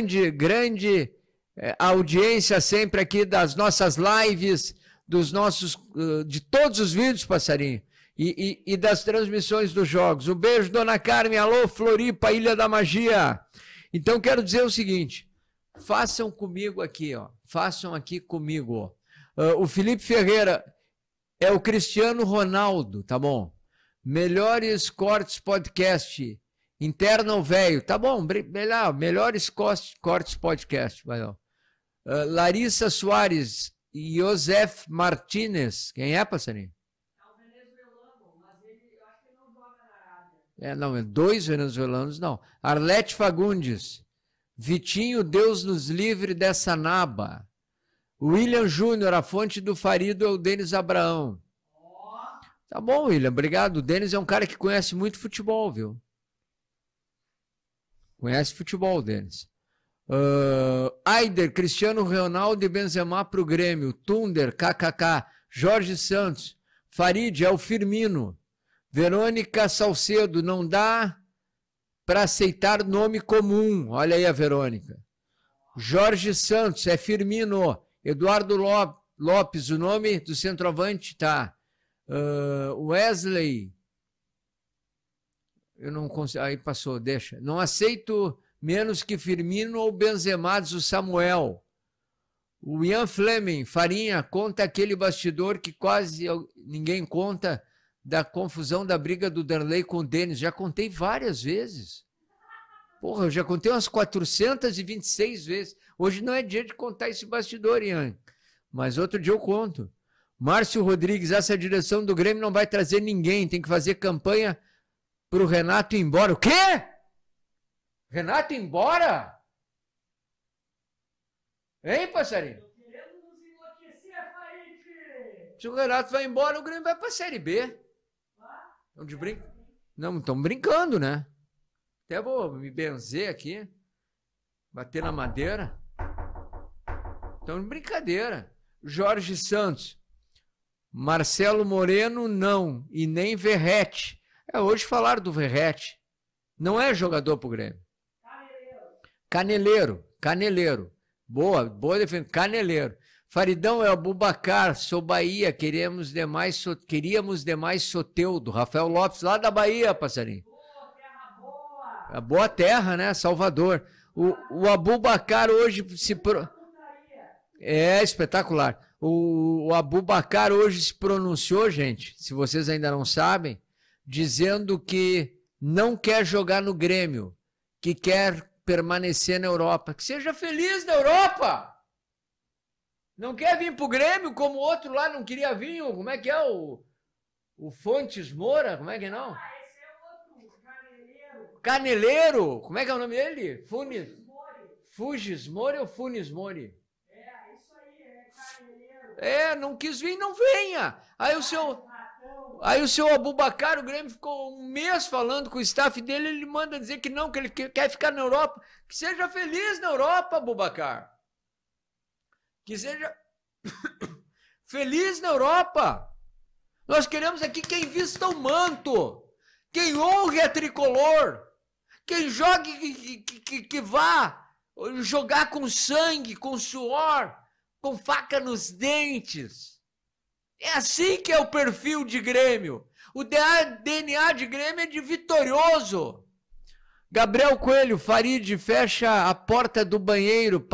grande, grande eh, audiência sempre aqui das nossas lives, dos nossos, eh, de todos os vídeos, passarinho, e, e, e das transmissões dos jogos. Um beijo, dona Carmen. Alô, Floripa, Ilha da Magia. Então, quero dizer o seguinte: façam comigo aqui, ó. Façam aqui comigo. Ó. Ah, o Felipe Ferreira é o Cristiano Ronaldo, tá bom? Melhores Cortes Podcast Interna o velho. Tá bom, melhor, melhores cortes podcast, vai lá. Uh, Larissa Soares e Josef Martinez. Quem é, Passarinho? É, um venezuelano, mas ele, acho que é, não, É não, dois venezuelanos não. Arlete Fagundes. Vitinho, Deus nos livre dessa naba. William Júnior, a fonte do farido é o Denis Abraão. Tá bom, William, obrigado. O Denis é um cara que conhece muito futebol, viu? Conhece futebol, Denis. Uh, Aider, Cristiano Ronaldo e Benzema para o Grêmio. Thunder, KKK. Jorge Santos. Farid, é o Firmino. Verônica Salcedo, não dá para aceitar nome comum. Olha aí a Verônica. Jorge Santos, é Firmino. Eduardo Lopes, o nome do centroavante tá. Uh, Wesley eu não consigo. Aí passou, deixa. Não aceito menos que Firmino ou Benzema, o Samuel. O Ian Fleming, Farinha, conta aquele bastidor que quase ninguém conta da confusão da briga do Darley com o Denis. Já contei várias vezes. Porra, eu já contei umas 426 vezes. Hoje não é dia de contar esse bastidor, Ian. Mas outro dia eu conto. Márcio Rodrigues, essa direção do Grêmio não vai trazer ninguém. Tem que fazer campanha pro Renato ir embora. O quê? Renato ir embora? Hein, passarinho? Se o Renato vai embora, o Grêmio vai pra Série B. Estão de brin... Não, estamos brincando, né? Até vou me benzer aqui. Bater na madeira. Estamos de brincadeira. Jorge Santos. Marcelo Moreno, não. E nem Verrete. É, hoje falar do Verrete. Não é jogador pro Grêmio. Caneleiro. Caneleiro. Boa, boa defesa. Caneleiro. Faridão é o Bubacar, sou Bahia, queremos demais, so, queríamos demais Soteudo. Rafael Lopes, lá da Bahia, passarinho. Boa, terra boa. boa terra, né? Salvador. O, o Abubacar hoje se. Pro... É espetacular. O, o Abubacar hoje se pronunciou, gente. Se vocês ainda não sabem, dizendo que não quer jogar no Grêmio, que quer permanecer na Europa. Que seja feliz na Europa! Não quer vir pro Grêmio como o outro lá não queria vir. Como é que é o, o Fontes Moura? Como é que é, não? Ah, esse é outro, Caneleiro. Caneleiro? Como é que é o nome dele? Funes. Fugis Mori ou Funes Mori? É, isso aí, é Caneleiro. É, não quis vir, não venha. Aí o seu ah, Aí o senhor Abubacar, o Grêmio ficou um mês falando com o staff dele, ele manda dizer que não, que ele quer ficar na Europa. Que seja feliz na Europa, Abubacar. Que seja feliz na Europa. Nós queremos aqui quem vista o manto, quem honre a tricolor, quem jogue, que, que, que vá jogar com sangue, com suor, com faca nos dentes. É assim que é o perfil de Grêmio. O DNA de Grêmio é de vitorioso. Gabriel Coelho, Farid fecha a porta do banheiro.